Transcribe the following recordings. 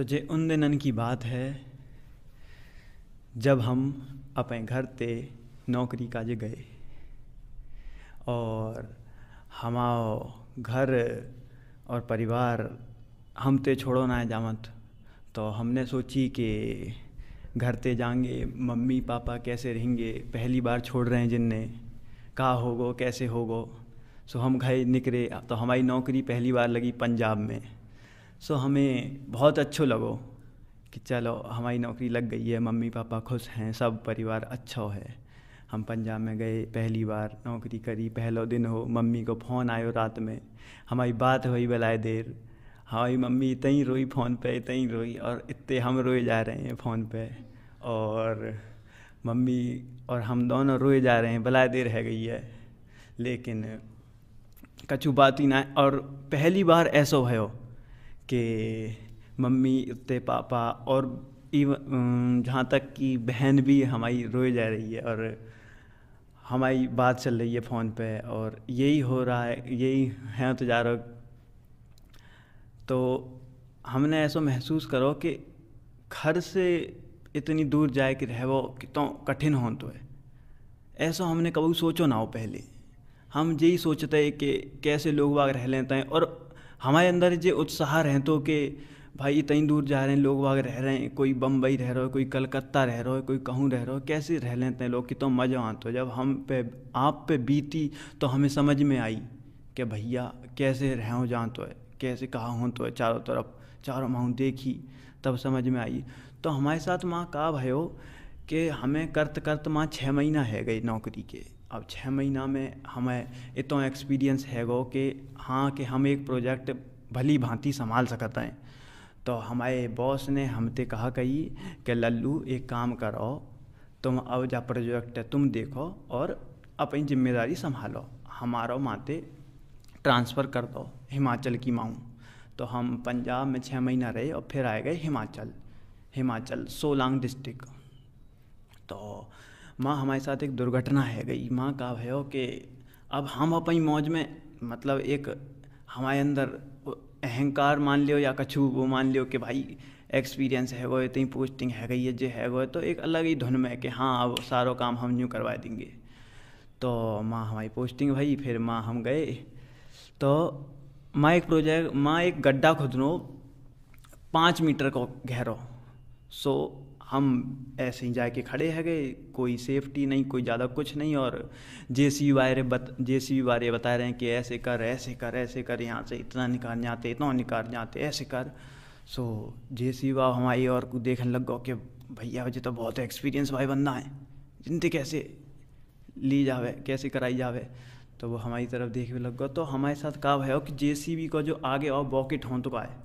तो जे उन दिनन की बात है जब हम अपने घर ते नौकरी काज गए और हमारो घर और परिवार हम ते छोड़ो ना जामत तो हमने सोची कि घर ते जाएंगे मम्मी पापा कैसे रहेंगे पहली बार छोड़ रहे हैं जिनने कहा होगो कैसे होगो सो हम घर निकले तो हमारी नौकरी पहली बार लगी पंजाब में सो हमें बहुत अच्छो लगो कि चलो हमारी नौकरी लग गई है मम्मी पापा खुश हैं सब परिवार अच्छा है हम पंजाब में गए पहली बार नौकरी करी पहले दिन हो मम्मी को फ़ोन आयो रात में हमारी बात हुई बलाए देर हमारी मम्मी इतनी रोई फ़ोन पे इतनी रोई और इतने हम रोए जा रहे हैं फ़ोन पे और मम्मी और हम दोनों रोए जा रहे हैं बलाए देर है गई है लेकिन कछु बात ही ना और पहली बार ऐसो है कि मम्मी उत्ते पापा और इवन जहाँ तक कि बहन भी हमारी रोए जा रही है और हमारी बात चल रही है फ़ोन पे और यही हो रहा है यही है तो जा रहा तो हमने ऐसा महसूस करो कि घर से इतनी दूर जाए कि रहवो कितना कठिन हो तो है ऐसा हमने कभी सोचो ना हो पहले हम यही सोचते हैं कि कैसे लोग वाग रह लेते हैं और हमारे अंदर जो उत्साह तो कि भाई इतनी दूर जा रहे हैं लोग वहाँ रह रहे हैं कोई बम्बई रह रहे हो कोई कलकत्ता रह रहे है कोई कहूँ रह रहे हो कैसे रह लेते हैं लोग कि तो मज़ा आता हो जब हम पे आप पे बीती तो हमें समझ में आई कि भैया कैसे रहो जहाँ तो है कैसे कहाँ हो तो है चारों तरफ चारों माँ देखी तब समझ में आई तो हमारे साथ माँ का भयो कि हमें करत करत माँ छः महीना है गई नौकरी के अब छः महीना में हमें इतना एक्सपीरियंस हैगो कि हाँ कि हम एक प्रोजेक्ट भली भांति संभाल सकते हैं तो हमारे बॉस ने हमते कहा कही कि लल्लू एक काम करो तुम अब जा प्रोजेक्ट तुम देखो और अपनी जिम्मेदारी संभालो हमारो माते ट्रांसफ़र कर दो हिमाचल की माऊँ तो हम पंजाब में छः महीना रहे और फिर आए गए हिमाचल हिमाचल सोलांग डिस्ट्रिक्ट माँ हमारे साथ एक दुर्घटना है गई माँ का भयो कि अब हम अपनी मौज में मतलब एक हमारे अंदर अहंकार मान लियो या कछु वो मान लियो कि भाई एक्सपीरियंस है वो इतनी पोस्टिंग है गई है जो है वो तो एक अलग ही धुन में कि हाँ अब सारो काम हम यूँ करवा देंगे तो माँ हमारी पोस्टिंग भाई फिर माँ हम गए तो माँ एक प्रोजेक्ट माँ एक गड्ढा खुदनो पाँच मीटर को गहरो सो हम ऐसे ही जाके खड़े है गए कोई सेफ्टी नहीं कोई ज़्यादा कुछ नहीं और जे सी वाले बत जे सी वाले बता रहे हैं कि ऐसे कर ऐसे कर ऐसे कर यहाँ से इतना निकाल जाते इतना निकाल जाते ऐसे कर सो जे सी वाह हमारी और देखने लग गए कि भैया मुझे तो बहुत एक्सपीरियंस भाई बनना है जिंदगी कैसे ली जावे कैसे कराई जावे तो वो हमारी तरफ देखने लग गए तो हमारे साथ का हो कि जे सी बी का जो आगे और बॉकेट हों तो का है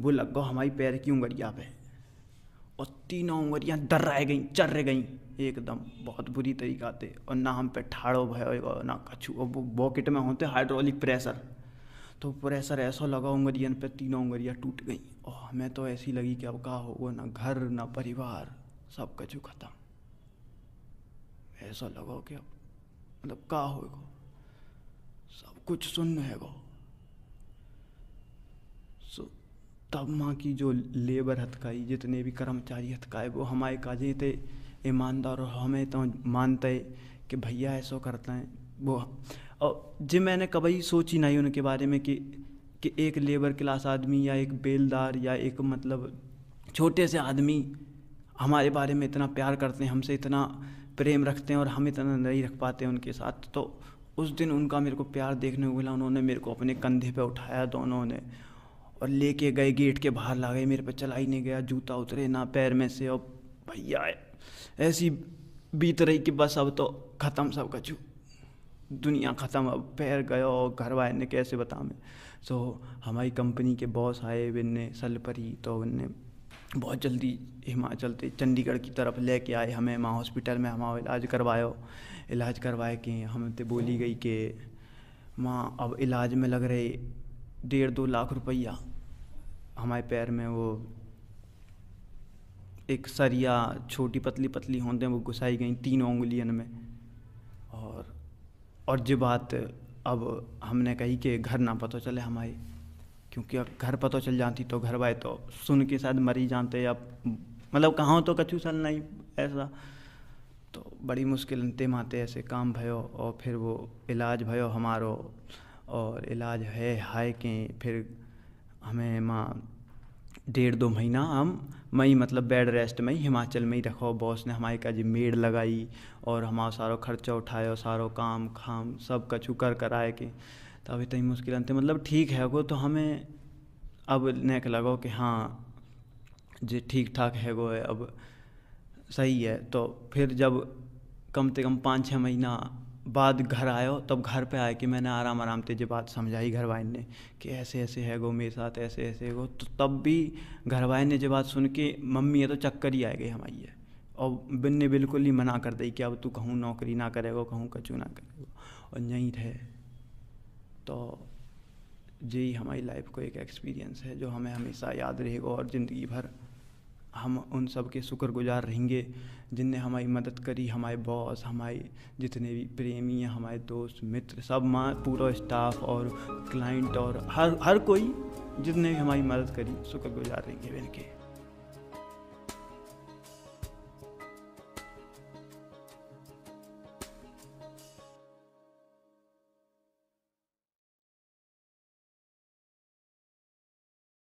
वो लग गए हमारी पैर की उंगड़िया पे और तीनों उंगरियाँ दर्रा गई चर्र गई एकदम बहुत बुरी तरीका थे और ना हम पे ठाड़ो भय और ना कछु और बॉकेट में होते हाइड्रोलिक प्रेशर तो प्रेशर ऐसा लगा उंगरियन पे तीनों उंगरियाँ टूट गई और हमें तो ऐसी लगी कि अब कहा होगा ना घर ना परिवार सब कछु खत्म ऐसा लगा कि अब मतलब कहा होगा सब कुछ सुन्न है गो सो तब माँ की जो लेबर हथकाई जितने भी कर्मचारी हथकाए वो हमारे काजे थे ईमानदार और हमें तो मानते कि भैया ऐसा करते हैं वो और जब मैंने कभी सोची नहीं उनके बारे में कि कि एक लेबर क्लास आदमी या एक बेलदार या एक मतलब छोटे से आदमी हमारे बारे में इतना प्यार करते हैं हमसे इतना प्रेम रखते हैं और हम इतना नहीं रख पाते उनके साथ तो उस दिन उनका मेरे को प्यार देखने को मिला उन्होंने मेरे को अपने कंधे पर उठाया दोनों ने और लेके गए गेट के बाहर ला गए मेरे पे चला ही नहीं गया जूता उतरे ना पैर में से और भैया ऐसी बीत रही कि बस अब तो ख़त्म सब कछु दुनिया ख़त्म अब पैर गए और घर वाले ने कैसे बता मैं सो so, हमारी कंपनी के बॉस आए बिन्ने ही तो उनने बहुत जल्दी हिमाचल से चंडीगढ़ की तरफ लेके आए हमें माँ हॉस्पिटल में हमारा इलाज करवायो इलाज करवाए कि हम तो बोली गई कि माँ अब इलाज में लग रहे डेढ़ दो लाख रुपया हमारे पैर में वो एक सरिया छोटी पतली पतली होते वो घुसाई गई तीनों उंगलियन में और और जो बात अब हमने कही कि घर ना पता चले हमारे क्योंकि अब घर पता चल जाती तो घर वाए तो सुन के शायद मरी जानते अब मतलब कहाँ तो कछू सल नहीं ऐसा तो बड़ी मुश्किल ते माते ऐसे काम भयो और फिर वो इलाज भयो हमारो और इलाज है हाय के फिर हमें माँ डेढ़ दो महीना हम मई मतलब बेड रेस्ट में ही हिमाचल में ही रखो बॉस ने हमारे का जी मेड लगाई और हमारा सारो खर्चा और सारो काम खाम सब कछु कर कर आए कि तो अभी तो मुश्किल अंत मतलब ठीक है गो तो हमें अब नेक लगो कि हाँ जी ठीक ठाक है गो है अब सही है तो फिर जब कम से कम पाँच छः महीना बाद घर आयो तब घर पे आए कि मैंने आराम आराम तेजी बात समझाई घर वाइन ने कि ऐसे ऐसे है गो मेरे साथ ऐसे ऐसे है गो तो तब भी घर वाइन ने जो बात सुन के मम्मी है तो चक्कर ही आ गई हमारी है और बिन ने बिल्कुल ही मना कर दी कि अब तू कहूँ नौकरी ना करेगा कहूँ कचू ना करेगा और यहीं रहे तो यही हमारी लाइफ को एक एक्सपीरियंस है जो हमें हमेशा याद रहेगा और ज़िंदगी भर हम उन सब के शुक्रगुजार रहेंगे जिनने हमारी मदद करी हमारे बॉस हमारे जितने भी प्रेमी हैं हमारे दोस्त मित्र सब माँ पूरा स्टाफ और क्लाइंट और हर हर कोई जितने भी हमारी मदद करी शुक्रगुजार रहेंगे इनके